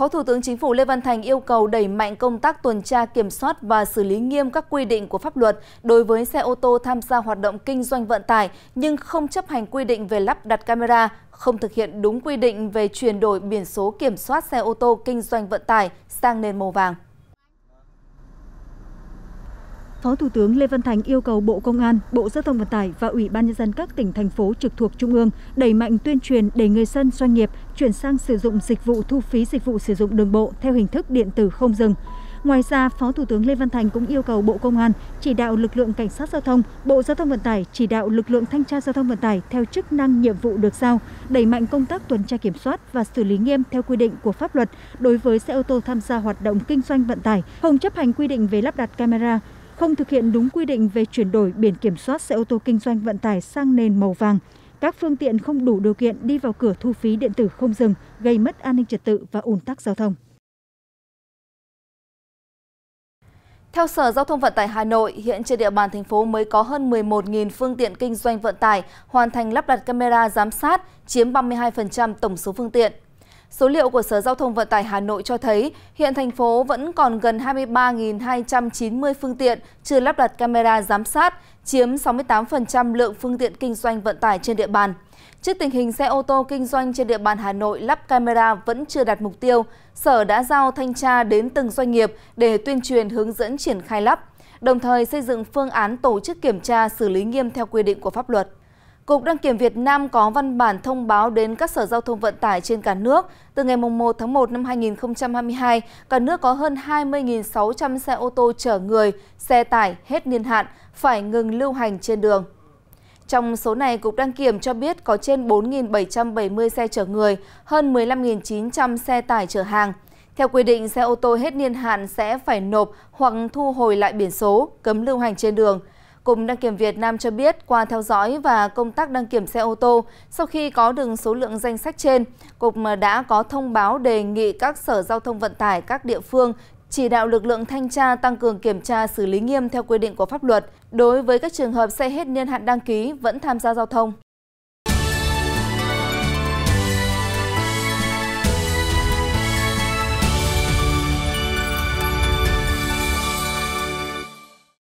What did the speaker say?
Phó Thủ tướng Chính phủ Lê Văn Thành yêu cầu đẩy mạnh công tác tuần tra kiểm soát và xử lý nghiêm các quy định của pháp luật đối với xe ô tô tham gia hoạt động kinh doanh vận tải nhưng không chấp hành quy định về lắp đặt camera, không thực hiện đúng quy định về chuyển đổi biển số kiểm soát xe ô tô kinh doanh vận tải sang nền màu vàng. Phó Thủ tướng Lê Văn Thành yêu cầu Bộ Công an, Bộ Giao thông Vận tải và Ủy ban nhân dân các tỉnh thành phố trực thuộc trung ương đẩy mạnh tuyên truyền để người dân doanh nghiệp chuyển sang sử dụng dịch vụ thu phí dịch vụ sử dụng đường bộ theo hình thức điện tử không dừng. Ngoài ra, Phó Thủ tướng Lê Văn Thành cũng yêu cầu Bộ Công an chỉ đạo lực lượng cảnh sát giao thông, Bộ Giao thông Vận tải chỉ đạo lực lượng thanh tra giao thông vận tải theo chức năng nhiệm vụ được giao, đẩy mạnh công tác tuần tra kiểm soát và xử lý nghiêm theo quy định của pháp luật đối với xe ô tô tham gia hoạt động kinh doanh vận tải, không chấp hành quy định về lắp đặt camera, không thực hiện đúng quy định về chuyển đổi biển kiểm soát xe ô tô kinh doanh vận tải sang nền màu vàng các phương tiện không đủ điều kiện đi vào cửa thu phí điện tử không dừng gây mất an ninh trật tự và ủn tắc giao thông Theo Sở Giao thông Vận tải Hà Nội, hiện trên địa bàn thành phố mới có hơn 11.000 phương tiện kinh doanh vận tải hoàn thành lắp đặt camera giám sát, chiếm 32% tổng số phương tiện. Số liệu của Sở Giao thông Vận tải Hà Nội cho thấy hiện thành phố vẫn còn gần 23.290 phương tiện chưa lắp đặt camera giám sát, chiếm 68% lượng phương tiện kinh doanh vận tải trên địa bàn. Trước tình hình xe ô tô kinh doanh trên địa bàn Hà Nội lắp camera vẫn chưa đạt mục tiêu, Sở đã giao thanh tra đến từng doanh nghiệp để tuyên truyền hướng dẫn triển khai lắp, đồng thời xây dựng phương án tổ chức kiểm tra xử lý nghiêm theo quy định của pháp luật. Cục Đăng kiểm Việt Nam có văn bản thông báo đến các sở giao thông vận tải trên cả nước. Từ ngày 1 tháng 1 năm 2022, cả nước có hơn 20.600 xe ô tô chở người, xe tải hết niên hạn phải ngừng lưu hành trên đường. Trong số này, Cục Đăng Kiểm cho biết có trên 4.770 xe chở người, hơn 15.900 xe tải chở hàng. Theo quy định, xe ô tô hết niên hạn sẽ phải nộp hoặc thu hồi lại biển số, cấm lưu hành trên đường. Cục đăng kiểm Việt Nam cho biết qua theo dõi và công tác đăng kiểm xe ô tô, sau khi có đường số lượng danh sách trên, Cục đã có thông báo đề nghị các sở giao thông vận tải các địa phương chỉ đạo lực lượng thanh tra tăng cường kiểm tra xử lý nghiêm theo quy định của pháp luật đối với các trường hợp xe hết niên hạn đăng ký vẫn tham gia giao thông.